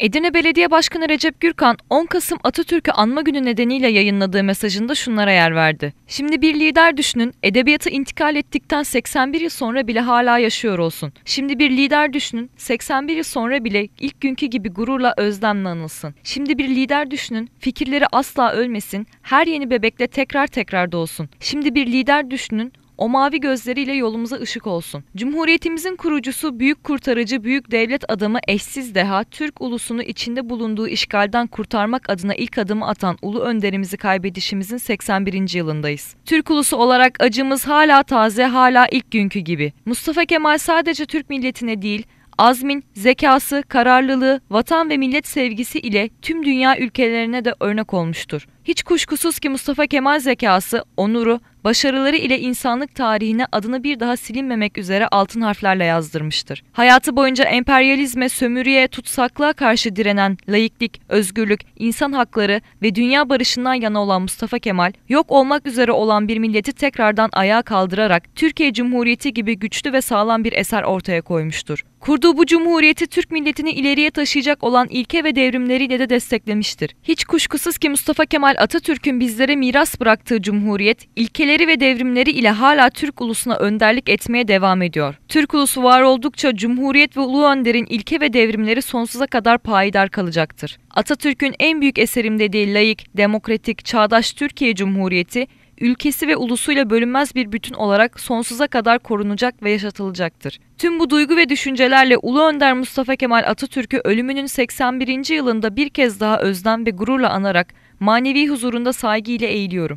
Edirne Belediye Başkanı Recep Gürkan 10 Kasım Atatürk'ü anma günü nedeniyle yayınladığı mesajında şunlara yer verdi. Şimdi bir lider düşünün, edebiyata intikal ettikten 81 yıl sonra bile hala yaşıyor olsun. Şimdi bir lider düşünün, 81 yıl sonra bile ilk günkü gibi gururla özlemle anılsın. Şimdi bir lider düşünün, fikirleri asla ölmesin, her yeni bebekle tekrar tekrar doğsun. Şimdi bir lider düşünün, o mavi gözleriyle yolumuza ışık olsun. Cumhuriyetimizin kurucusu, büyük kurtarıcı, büyük devlet adamı eşsiz deha Türk ulusunu içinde bulunduğu işgalden kurtarmak adına ilk adımı atan ulu önderimizi kaybedişimizin 81. yılındayız. Türk ulusu olarak acımız hala taze, hala ilk günkü gibi. Mustafa Kemal sadece Türk milletine değil, azmin, zekası, kararlılığı, vatan ve millet sevgisi ile tüm dünya ülkelerine de örnek olmuştur. Hiç kuşkusuz ki Mustafa Kemal zekası, onuru, başarıları ile insanlık tarihine adını bir daha silinmemek üzere altın harflerle yazdırmıştır. Hayatı boyunca emperyalizme, sömürüye, tutsaklığa karşı direnen laiklik, özgürlük, insan hakları ve dünya barışından yana olan Mustafa Kemal, yok olmak üzere olan bir milleti tekrardan ayağa kaldırarak Türkiye Cumhuriyeti gibi güçlü ve sağlam bir eser ortaya koymuştur. Kurduğu bu cumhuriyeti Türk milletini ileriye taşıyacak olan ilke ve devrimleriyle de desteklemiştir. Hiç kuşkusuz ki Mustafa Kemal Atatürk'ün bizlere miras bıraktığı cumhuriyet, ilke öfkeleri ve devrimleri ile hala Türk ulusuna önderlik etmeye devam ediyor. Türk ulusu var oldukça Cumhuriyet ve Ulu Önder'in ilke ve devrimleri sonsuza kadar payidar kalacaktır. Atatürk'ün en büyük eserim dediği layık, demokratik, çağdaş Türkiye Cumhuriyeti, ülkesi ve ulusuyla bölünmez bir bütün olarak sonsuza kadar korunacak ve yaşatılacaktır. Tüm bu duygu ve düşüncelerle Ulu Önder Mustafa Kemal Atatürk'ü ölümünün 81. yılında bir kez daha özlem ve gururla anarak manevi huzurunda saygıyla eğiliyorum.